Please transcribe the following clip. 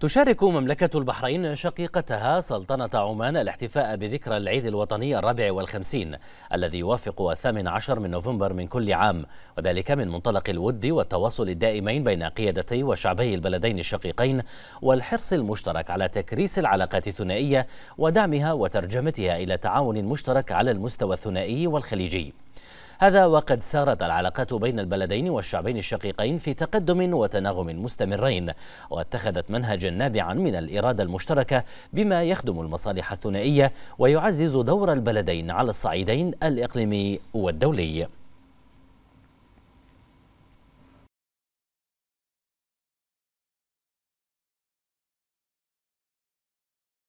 تشارك مملكة البحرين شقيقتها سلطنة عمان الاحتفاء بذكرى العيد الوطني الرابع والخمسين الذي يوافق الثامن عشر من نوفمبر من كل عام وذلك من منطلق الود والتواصل الدائمين بين قيادتي وشعبي البلدين الشقيقين والحرص المشترك على تكريس العلاقات الثنائية ودعمها وترجمتها إلى تعاون مشترك على المستوى الثنائي والخليجي هذا وقد سارت العلاقات بين البلدين والشعبين الشقيقين في تقدم وتناغم مستمرين واتخذت منهجا نابعا من الإرادة المشتركة بما يخدم المصالح الثنائية ويعزز دور البلدين على الصعيدين الإقليمي والدولي